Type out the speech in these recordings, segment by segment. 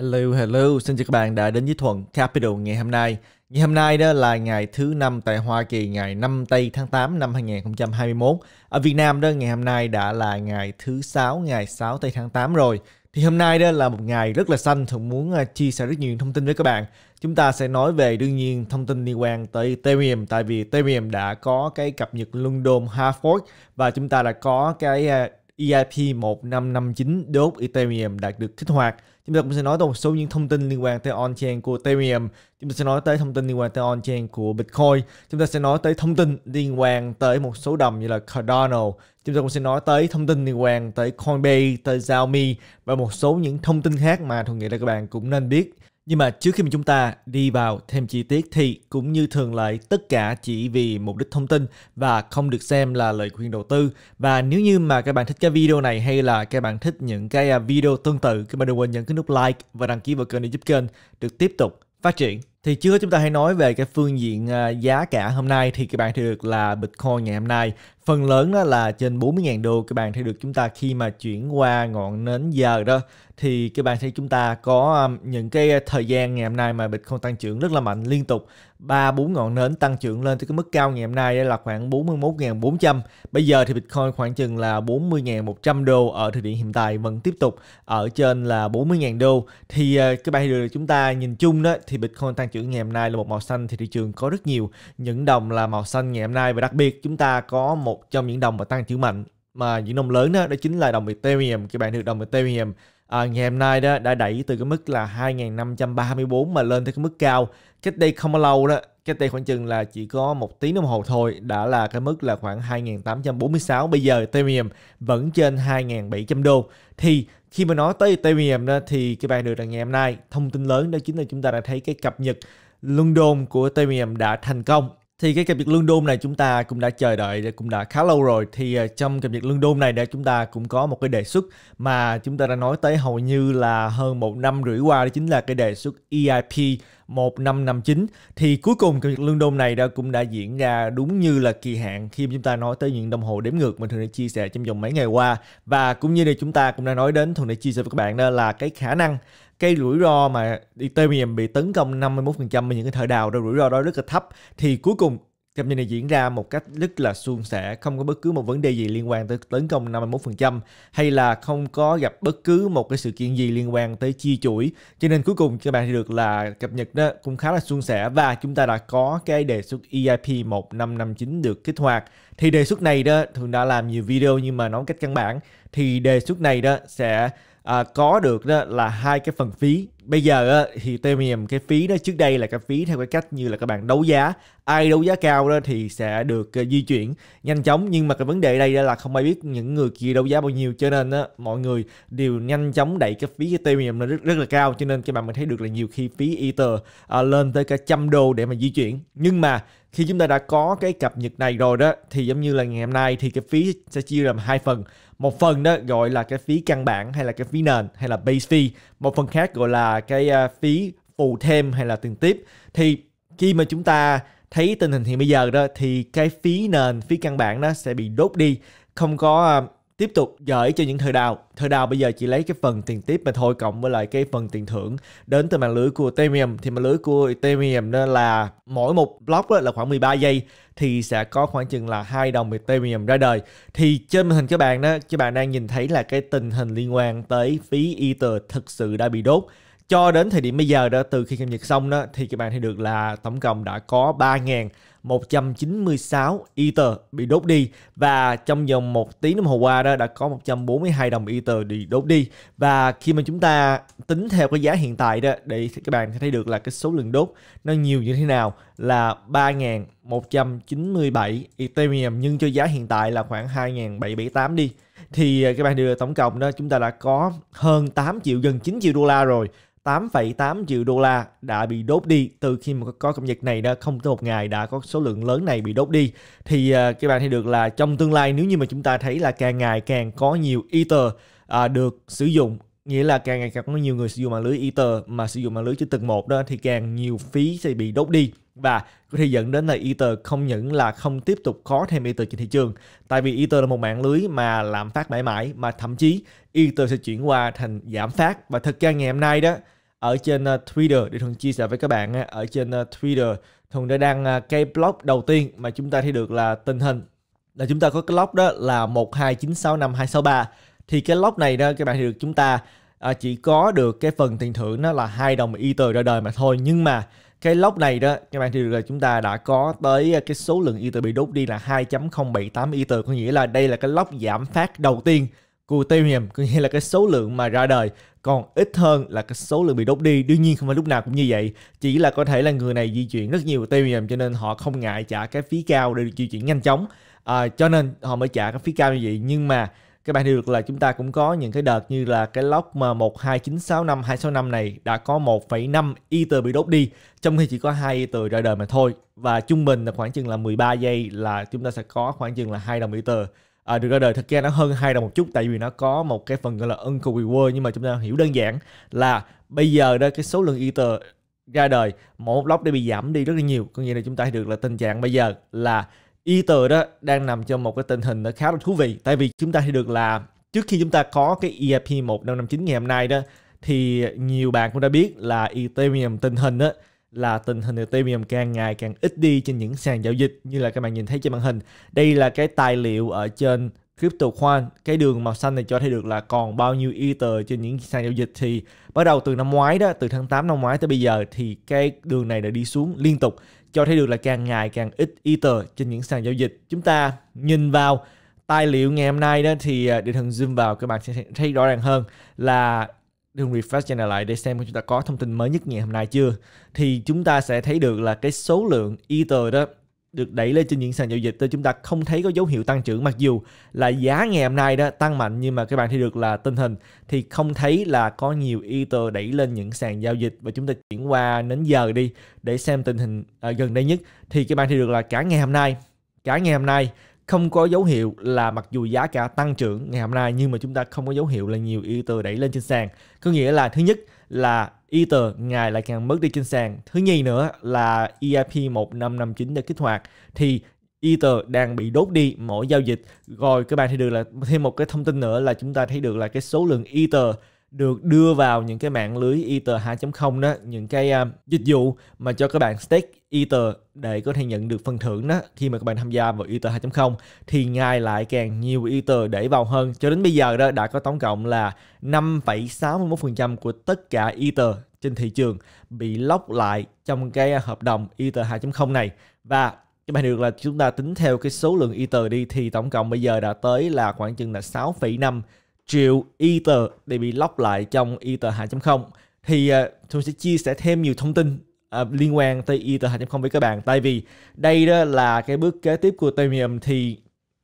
Hello, hello, xin chào các bạn đã đến với Thuận Capital ngày hôm nay. Ngày hôm nay đó là ngày thứ năm tại Hoa Kỳ, ngày 5 tây tháng 8 năm 2021. Ở Việt Nam đó ngày hôm nay đã là ngày thứ sáu, ngày 6 tây tháng 8 rồi. Thì hôm nay đó là một ngày rất là xanh, Thuận muốn à, chia sẻ rất nhiều thông tin với các bạn. Chúng ta sẽ nói về đương nhiên thông tin liên quan tới Ethereum tại vì Ethereum đã có cái cập nhật London Hard Fork và chúng ta đã có cái à, EIP 1559 đốt Ethereum đạt được kích hoạt Chúng ta cũng sẽ nói tới một số những thông tin liên quan tới on-chain của Ethereum. Chúng ta sẽ nói tới thông tin liên quan tới on-chain của Bitcoin. Chúng ta sẽ nói tới thông tin liên quan tới một số đồng như là Cardano. Chúng ta cũng sẽ nói tới thông tin liên quan tới Coinbase, tới Xiaomi và một số những thông tin khác mà tôi nghĩ là các bạn cũng nên biết nhưng mà trước khi mà chúng ta đi vào thêm chi tiết thì cũng như thường lệ tất cả chỉ vì mục đích thông tin và không được xem là lời khuyên đầu tư. Và nếu như mà các bạn thích cái video này hay là các bạn thích những cái à, video tương tự các bạn đừng quên nhấn cái nút like và đăng ký vào kênh để giúp kênh được tiếp tục phát triển. Thì trước chúng ta hãy nói về cái phương diện à, giá cả hôm nay thì các bạn thấy được là Bitcoin ngày hôm nay phần lớn đó là trên 40.000 đô các bạn thấy được chúng ta khi mà chuyển qua ngọn nến giờ đó thì các bạn thấy chúng ta có um, những cái thời gian ngày hôm nay mà Bitcoin tăng trưởng rất là mạnh liên tục ba bốn ngọn nến tăng trưởng lên tới cái mức cao ngày hôm nay là khoảng 41.400 bây giờ thì Bitcoin khoảng chừng là 40.100 đô ở thời điểm hiện tại vẫn tiếp tục ở trên là 40.000 đô thì ờ, các bạn được chúng ta nhìn chung đó thì Bitcoin tăng trưởng ngày hôm nay là một màu xanh thì thị trường có rất nhiều những đồng là màu xanh ngày hôm nay và đặc biệt chúng ta có một một trong những đồng mà tăng trưởng mạnh mà những đồng lớn đó đó chính là đồng Ethereum các bạn được đồng Ethereum à, ngày hôm nay đó đã đẩy từ cái mức là 2.534 mà lên tới cái mức cao cách đây không bao lâu đó cách đây khoảng chừng là chỉ có một tiếng đồng hồ thôi đã là cái mức là khoảng 2.846 bây giờ Ethereum vẫn trên 2.700 đô thì khi mà nói tới Ethereum đó thì các bạn được là ngày hôm nay thông tin lớn đó chính là chúng ta đã thấy cái cập nhật London của Ethereum đã thành công thì cái cập nhật lương đôn này chúng ta cũng đã chờ đợi cũng đã khá lâu rồi thì ờ, trong cập nhật lương đôn này để chúng ta cũng có một cái đề xuất mà chúng ta đã nói tới hầu như là hơn một năm rưỡi qua đó chính là cái đề xuất EIP 1559 thì cuối cùng cái việc lương đôn này đã cũng đã diễn ra đúng như là kỳ hạn khi chúng ta nói tới những đồng hồ đếm ngược mình thường đã chia sẻ trong vòng mấy ngày qua và cũng như là chúng ta cũng đã nói đến thường đã chia sẻ với các bạn đó là cái khả năng cái rủi ro mà Ethereum bị tấn công 51% ở những cái thời đào rồi rủi ro đó rất là thấp thì cuối cùng Cập nhật này diễn ra một cách rất là suôn sẻ, không có bất cứ một vấn đề gì liên quan tới tấn công 51% hay là không có gặp bất cứ một cái sự kiện gì liên quan tới chi chuỗi. Cho nên cuối cùng các bạn thì được là cập nhật đó cũng khá là suôn sẻ và chúng ta đã có cái đề xuất EIP 1559 được kích hoạt. Thì đề xuất này đó thường đã làm nhiều video nhưng mà nói cách căn bản thì đề xuất này đó sẽ à, có được đó là hai cái phần phí bây giờ á, thì Premium cái phí đó trước đây là cái phí theo cái cách như là các bạn đấu giá ai đấu giá cao đó thì sẽ được uh, di chuyển nhanh chóng nhưng mà cái vấn đề đây là không ai biết những người kia đấu giá bao nhiêu cho nên á, mọi người đều nhanh chóng đẩy cái phí cái Premium nó rất, rất là cao cho nên các bạn mới thấy được là nhiều khi phí Ether uh, lên tới cả trăm đô để mà di chuyển nhưng mà khi chúng ta đã có cái cập nhật này rồi đó thì giống như là ngày hôm nay thì cái phí sẽ chia làm hai phần một phần đó gọi là cái phí căn bản hay là cái phí nền hay là base fee một phần khác gọi là cái à, phí phụ thêm hay là tiền tiếp thì khi mà chúng ta thấy tình hình hiện bây giờ đó thì cái phí nền phí căn bản đó sẽ bị đốt đi không có à, tiếp tục gửi cho những thời đào thời đào bây giờ chỉ lấy cái phần tiền tiếp mà thôi cộng với lại cái phần tiền thưởng đến từ mạng lưới của Ethereum thì mạng lưới của Ethereum đó là mỗi một block là khoảng 13 giây thì sẽ có khoảng chừng là hai đồng Ethereum ra đời thì trên màn hình các bạn đó các bạn đang nhìn thấy là cái tình hình liên quan tới phí Ether thực sự đã bị đốt cho đến thời điểm bây giờ đó từ khi cập nhật xong đó thì các bạn thấy được là tổng cộng đã có 3.000 196 Ether bị đốt đi và trong vòng một tiếng đồng hồ qua đó đã có 142 đồng Ether bị đốt đi và khi mà chúng ta tính theo cái giá hiện tại đó để các bạn thấy được là cái số lượng đốt nó nhiều như thế nào là 3.197 Ethereum nhưng cho giá hiện tại là khoảng 2.778 đi thì à, các bạn đưa tổng cộng đó chúng ta đã có hơn 8 triệu gần 9 triệu đô la rồi 8,8 triệu đô la đã bị đốt đi từ khi mà có cập nhật này đã không tới một ngày đã có số lượng lớn này bị đốt đi thì uh, à, các bạn thấy được là trong tương lai nếu như mà chúng ta thấy là càng ngày càng có nhiều ether uh, được sử dụng nghĩa là càng ngày càng có nhiều người sử dụng mạng lưới ether mà sử dụng mạng lưới chỉ từng một đó thì càng nhiều phí sẽ bị đốt đi và có thể dẫn đến là Ether không những là không tiếp tục có thêm Ether trên thị trường tại vì Ether là một mạng lưới mà làm phát mãi mãi mà thậm chí Ether sẽ chuyển qua thành giảm phát và thực ra ngày hôm nay đó ở trên ờ, Twitter để thường chia sẻ với các bạn ở trên ờ, Twitter thường đã đăng ờ, cái blog đầu tiên mà chúng ta thấy được là tình hình là chúng ta có cái log đó là 1296523 thì cái log này đó các bạn thấy được chúng ta à, chỉ có được cái phần tiền thưởng nó là hai đồng Y từ ra đời mà thôi nhưng mà cái lốc này đó các bạn thì được là chúng ta đã có tới cái số lượng Y từ bị đốt đi là 2.078 từ, có nghĩa là đây là cái lốc giảm phát đầu tiên Ethereum có nghĩa là cái số lượng mà ra đời còn ít hơn là cái số lượng bị đốt đi đương nhiên không phải lúc nào cũng như vậy chỉ là có thể là người này di chuyển rất nhiều Ethereum cho nên họ không ngại trả cái phí cao để được di chuyển nhanh chóng à, cho nên họ mới trả cái phí cao như vậy nhưng mà các bạn hiểu được là chúng ta cũng có những cái đợt như là cái lock mà 12965265 265 này đã có 1,5 Ether bị đốt đi trong khi chỉ có 2 Ether ra đời mà thôi và trung bình là khoảng chừng là 13 giây là chúng ta sẽ có khoảng chừng là 2 đồng Ether à, được ra đời thật ra nó hơn hai đồng một chút tại vì nó có một cái phần gọi là Uncle We nhưng mà chúng ta hiểu đơn giản là bây giờ đó cái số lượng Ether ra đời mỗi block đã bị giảm đi rất là nhiều có nghĩa là chúng ta được là tình trạng bây giờ là Ether đó đang nằm trong một cái tình hình nó khá là thú vị tại vì chúng ta thì được là trước khi chúng ta có cái EIP 1559 ngày hôm nay đó thì nhiều bạn cũng đã biết là Ethereum tình hình đó là tình hình Ethereum càng ngày càng ít đi trên những sàn giao dịch như là các bạn nhìn thấy trên màn hình. Đây là cái tài liệu ở trên CryptoCoin, cái đường màu xanh này cho thấy được là còn bao nhiêu Ether trên những sàn giao dịch thì bắt đầu từ năm ngoái đó, từ tháng 8 năm ngoái tới bây giờ thì cái đường này đã đi xuống liên tục cho thấy được là càng ngày càng ít Ether trên những sàn giao dịch. Chúng ta nhìn vào tài liệu ngày hôm nay đó thì à, định thần zoom vào các bạn sẽ thấy rõ ràng hơn là đừng refresh channel lại để xem chúng ta có thông tin mới nhất ngày hôm nay chưa thì chúng ta sẽ thấy được là cái số lượng Ether đó được đẩy lên trên những sàn giao dịch thì chúng ta không thấy có dấu hiệu tăng trưởng mặc dù là giá ngày hôm nay đó tăng mạnh nhưng mà các bạn thấy được là tình hình thì không thấy là có nhiều Ether đẩy lên những sàn giao dịch và chúng ta chuyển qua đến giờ đi để xem tình hình à, gần đây nhất thì các bạn thấy được là cả ngày hôm nay cả ngày hôm nay không có dấu hiệu là mặc dù giá cả tăng trưởng ngày hôm nay nhưng mà chúng ta không có dấu hiệu là nhiều Ether đẩy lên trên sàn. Có nghĩa là thứ nhất là Ether ngày lại càng mất đi trên sàn. Thứ nhì nữa là EIP 1559 đã kích hoạt thì Ether đang bị đốt đi mỗi giao dịch. Rồi các bạn thấy được là thêm một cái thông tin nữa là chúng ta thấy được là cái số lượng Ether được đưa vào những cái mạng lưới Ether 2.0 đó, những cái uh, dịch vụ mà cho các bạn stake Ether để có thể nhận được phần thưởng đó khi mà các bạn tham gia vào Ether 2.0 thì ngay lại càng nhiều Ether để vào hơn. Cho đến bây giờ đó đã có tổng cộng là 5,61% của tất cả Ether trên thị trường bị lóc lại trong cái hợp đồng Ether 2.0 này và các bạn được là chúng ta tính theo cái số lượng Ether đi thì tổng cộng bây giờ đã tới là khoảng chừng là 6,5 triệu Ether để bị lock lại trong Ether 2.0 thì uh, tôi sẽ chia sẻ thêm nhiều thông tin uh, liên quan tới Ether 2.0 với các bạn tại vì đây đó là cái bước kế tiếp của Ethereum thì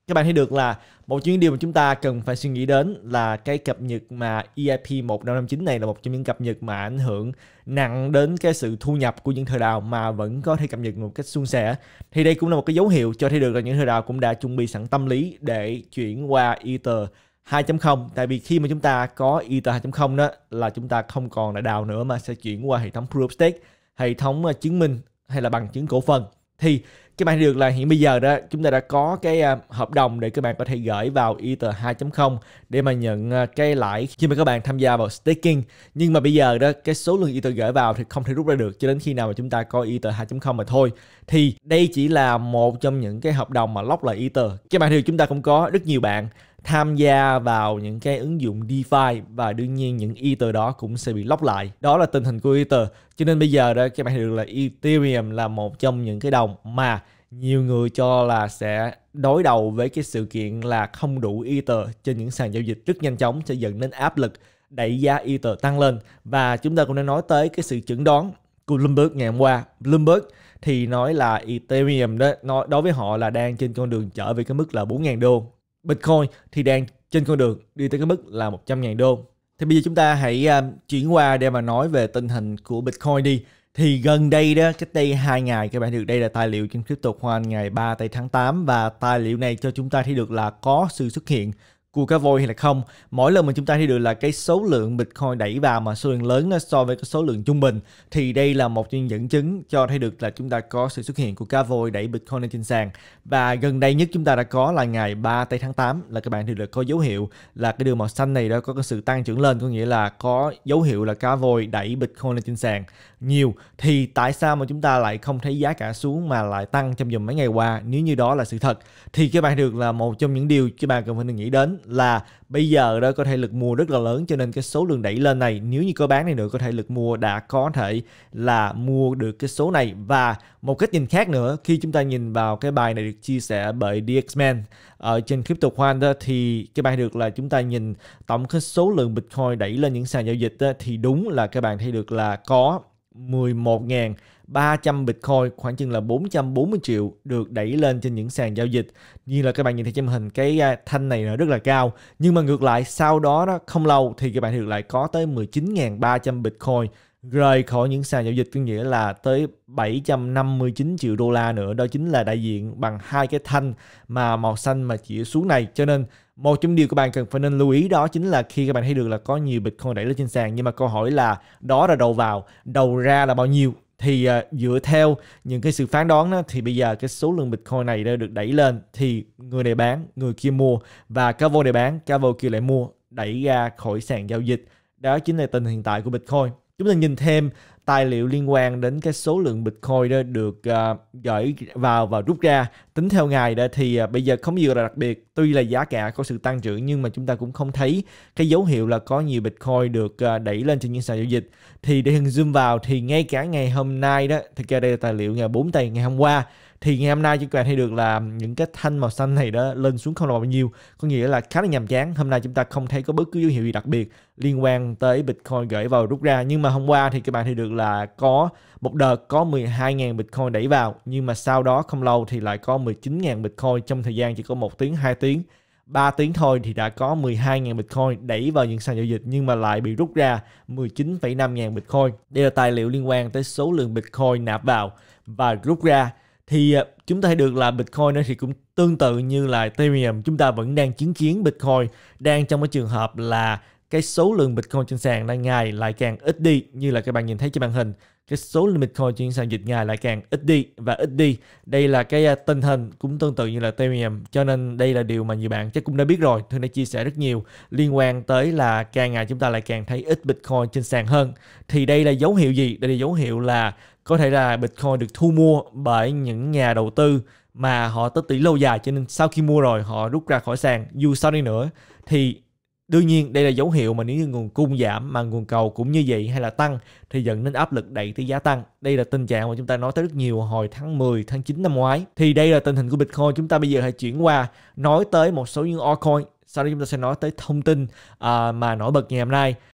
các bạn thấy được là một chuyến điều mà chúng ta cần phải suy nghĩ đến là cái cập nhật mà EIP 1559 này là một trong những cập nhật mà ảnh hưởng nặng đến cái sự thu nhập của những thợ đào mà vẫn có thể cập nhật một cách suôn sẻ. Thì đây cũng là một cái dấu hiệu cho thấy được là những thợ đào cũng đã chuẩn bị sẵn tâm lý để chuyển qua Ether 2.0 tại vì khi mà chúng ta có Ether 2.0 đó là chúng ta không còn là đào nữa mà sẽ chuyển qua hệ thống Proof of Stake, hệ thống ờ, chứng minh hay là bằng chứng cổ phần. Thì các bạn được là hiện bây giờ đó chúng ta đã có cái ờ, hợp đồng để các bạn có thể gửi vào Ether 2.0 để mà nhận ờ, cái lãi khi mà các bạn tham gia vào staking. Nhưng mà bây giờ đó cái số lượng Ether gửi vào thì không thể rút ra được cho đến khi nào mà chúng ta có Ether 2.0 mà thôi. Thì đây chỉ là một trong những cái hợp đồng mà lóc lại Ether. Các bạn thì chúng ta cũng có rất nhiều bạn tham gia vào những cái ứng dụng DeFi và đương nhiên những Ether đó cũng sẽ bị lóc lại. Đó là tình hình của Ether. Cho nên bây giờ đó các bạn hiểu được là Ethereum là một trong những cái đồng mà nhiều người cho là sẽ đối đầu với cái sự kiện là không đủ Ether trên những sàn giao dịch rất nhanh chóng sẽ dẫn đến áp lực đẩy giá Ether tăng lên và chúng ta cũng đã nói tới cái sự chẩn đoán của Bloomberg ngày hôm qua. Bloomberg thì nói là Ethereum đó nói đối với họ là đang trên con đường trở về cái mức là 4.000 đô Bitcoin thì đang trên con đường đi tới cái mức là 100.000 đô. Thì bây giờ chúng ta hãy à, chuyển qua để mà nói về tình hình của Bitcoin đi. Thì gần đây đó, cách đây 2 ngày các bạn được đây là tài liệu trên Crypto Khoan ngày 3 tây tháng 8 và tài liệu này cho chúng ta thấy được là có sự xuất hiện cua cá voi hay là không mỗi lần mà chúng ta thấy được là cái số lượng bitcoin đẩy vào mà số lượng lớn so với cái số lượng trung bình thì đây là một trong dẫn chứng cho thấy được là chúng ta có sự xuất hiện của cá voi đẩy bitcoin lên trên sàn và gần đây nhất chúng ta đã có là ngày 3 tây tháng 8 là các bạn thì được có dấu hiệu là cái đường màu xanh này đó có cái sự tăng trưởng lên có nghĩa là có dấu hiệu là cá voi đẩy bitcoin lên trên sàn nhiều thì tại sao mà chúng ta lại không thấy giá cả xuống mà lại tăng trong vòng mấy ngày qua nếu như đó là sự thật thì các bạn được là một trong những điều các bạn cần phải nghĩ đến là bây giờ đó có thể lực mua rất là lớn cho nên cái số lượng đẩy lên này nếu như có bán này nữa có thể lực mua đã có thể là mua được cái số này và một cách nhìn khác nữa khi chúng ta nhìn vào cái bài này được chia sẻ bởi DXman ở ờ, trên crypto khoan đó thì cái bài được là chúng ta nhìn tổng cái số lượng Bitcoin đẩy lên những sàn giao dịch đó, thì đúng là các bạn thấy được là có 11.300 Bitcoin khoảng chừng là 440 triệu được đẩy lên trên những sàn giao dịch. Như là các bạn nhìn thấy trên hình cái thanh này là rất là cao. Nhưng mà ngược lại sau đó, đó không lâu thì các bạn được lại có tới 19.300 Bitcoin rời khỏi những sàn giao dịch có nghĩa là tới 759 triệu đô la nữa đó chính là đại diện bằng hai cái thanh mà màu xanh mà chỉ xuống này cho nên một trong điều các bạn cần phải nên lưu ý đó chính là khi các bạn thấy được là có nhiều Bitcoin đẩy lên trên sàn nhưng mà câu hỏi là đó là đầu vào đầu ra là bao nhiêu thì uh, dựa theo những cái sự phán đoán đó, thì bây giờ cái số lượng Bitcoin này đã được đẩy lên thì người này bán người kia mua và cá vô này bán cá vô kia lại mua đẩy ra khỏi sàn giao dịch đó chính là tình hiện tại của Bitcoin chúng ta nhìn thêm tài liệu liên quan đến cái số lượng Bitcoin đó được uh, gửi vào và rút ra tính theo ngày đó thì uh, bây giờ không gì là đặc biệt tuy là giá cả có sự tăng trưởng nhưng mà chúng ta cũng không thấy cái dấu hiệu là có nhiều Bitcoin được uh, đẩy lên trên những sàn giao dịch thì để hình zoom vào thì ngay cả ngày hôm nay đó thì ra đây là tài liệu ngày 4 tây ngày hôm qua thì ngày hôm nay chúng ta thấy được là những cái thanh màu xanh này đó lên xuống không là bao nhiêu có nghĩa là khá là nhàm chán hôm nay chúng ta không thấy có bất cứ dấu hiệu gì đặc biệt liên quan tới Bitcoin gửi vào rút ra nhưng mà hôm qua thì các bạn thấy được là có một đợt có 12.000 Bitcoin đẩy vào nhưng mà sau đó không lâu thì lại có 19.000 Bitcoin trong thời gian chỉ có một tiếng 2 tiếng 3 tiếng thôi thì đã có 12.000 Bitcoin đẩy vào những sàn giao dịch nhưng mà lại bị rút ra 19,5 ngàn Bitcoin. Đây là tài liệu liên quan tới số lượng Bitcoin nạp vào và rút ra thì à, chúng ta được là Bitcoin nó thì cũng tương tự như là Ethereum chúng ta vẫn đang chứng kiến Bitcoin đang trong cái trường hợp là cái số lượng Bitcoin trên sàn đang ngày lại càng ít đi như là các bạn nhìn thấy trên màn hình cái số lượng Bitcoin trên sàn dịch ngày lại càng ít đi và ít đi đây là cái à, tình hình cũng tương tự như là Ethereum cho nên đây là điều mà nhiều bạn chắc cũng đã biết rồi tôi đã chia sẻ rất nhiều liên quan tới là càng ngày chúng ta lại càng thấy ít Bitcoin trên sàn hơn thì đây là dấu hiệu gì đây là dấu hiệu là có thể là Bitcoin được thu mua bởi những nhà đầu tư mà họ tích tỷ lâu dài cho nên sau khi mua rồi họ rút ra khỏi sàn dù sao đi nữa thì đương nhiên đây là dấu hiệu mà nếu như nguồn cung giảm mà nguồn cầu cũng như vậy hay là tăng thì dẫn đến áp lực đẩy tỷ giá tăng đây là tình trạng mà chúng ta nói tới rất nhiều hồi tháng 10 tháng 9 năm ngoái thì đây là tình hình của Bitcoin chúng ta bây giờ hãy chuyển qua nói tới một số những altcoin sau đó chúng ta sẽ nói tới thông tin uh, mà nổi bật ngày hôm nay